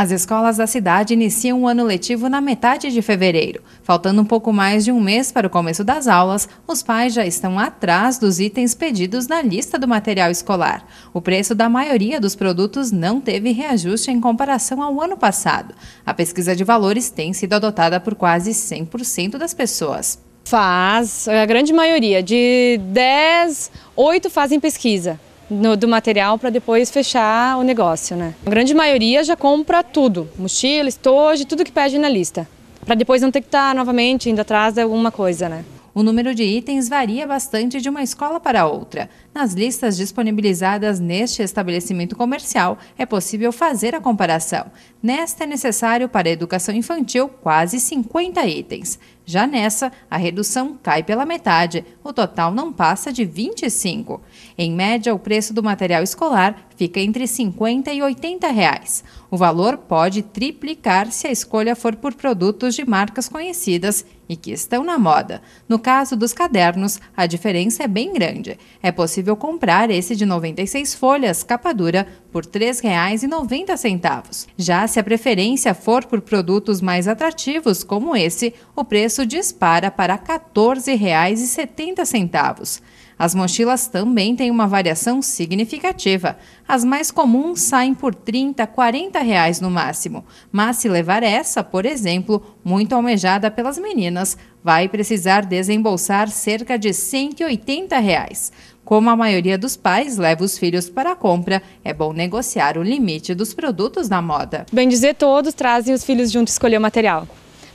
As escolas da cidade iniciam o ano letivo na metade de fevereiro. Faltando um pouco mais de um mês para o começo das aulas, os pais já estão atrás dos itens pedidos na lista do material escolar. O preço da maioria dos produtos não teve reajuste em comparação ao ano passado. A pesquisa de valores tem sido adotada por quase 100% das pessoas. Faz, a grande maioria, de 10, 8 fazem pesquisa no, do material para depois fechar o negócio, né? A grande maioria já compra tudo, mochila, estojo, tudo que pede na lista, para depois não ter que estar tá novamente indo atrás de alguma coisa, né? O número de itens varia bastante de uma escola para outra. Nas listas disponibilizadas neste estabelecimento comercial, é possível fazer a comparação. Nesta é necessário para a educação infantil quase 50 itens. Já nessa, a redução cai pela metade, o total não passa de 25. Em média, o preço do material escolar fica entre 50 e 80 reais. O valor pode triplicar se a escolha for por produtos de marcas conhecidas e que estão na moda. No caso dos cadernos, a diferença é bem grande. É possível comprar esse de 96 folhas, capa dura, por R$ 3,90. Já se a preferência for por produtos mais atrativos, como esse, o preço dispara para R$ 14,70. As mochilas também têm uma variação significativa. As mais comuns saem por 30, 40 reais no máximo. Mas se levar essa, por exemplo, muito almejada pelas meninas, vai precisar desembolsar cerca de 180 reais. Como a maioria dos pais leva os filhos para a compra, é bom negociar o limite dos produtos da moda. Bem dizer, todos trazem os filhos junto escolher o material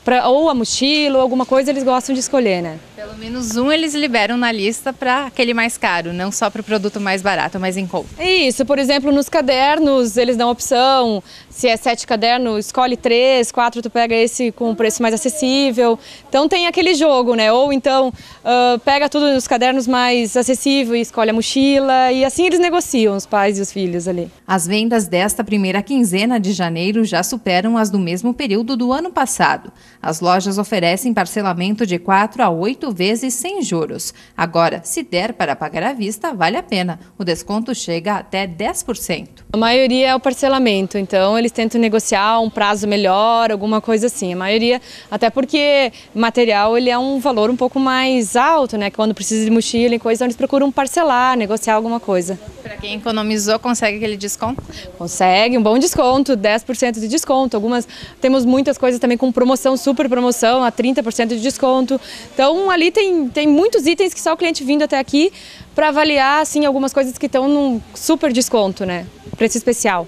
pra, ou a mochila ou alguma coisa, eles gostam de escolher, né? Pelo menos um eles liberam na lista para aquele mais caro, não só para o produto mais barato, mas em conta. Isso, por exemplo, nos cadernos eles dão opção, se é sete cadernos escolhe três, quatro, tu pega esse com um preço mais acessível. Então tem aquele jogo, né? Ou então uh, pega tudo nos cadernos mais acessível e escolhe a mochila e assim eles negociam, os pais e os filhos ali. As vendas desta primeira quinzena de janeiro já superam as do mesmo período do ano passado. As lojas oferecem parcelamento de 4 a 8 vezes sem juros. Agora, se der para pagar à vista, vale a pena. O desconto chega até 10%. A maioria é o parcelamento, então eles tentam negociar um prazo melhor, alguma coisa assim. A maioria, até porque material ele é um valor um pouco mais alto, né? Quando precisa de mochila e coisa, então eles procuram parcelar, negociar alguma coisa. Para quem economizou, consegue aquele desconto? Consegue, um bom desconto, 10% de desconto. Algumas, temos muitas coisas também com promoção, super promoção, a 30% de desconto. Então ali tem, tem muitos itens que só o cliente vindo até aqui para avaliar assim, algumas coisas que estão num super desconto, né? Preço especial.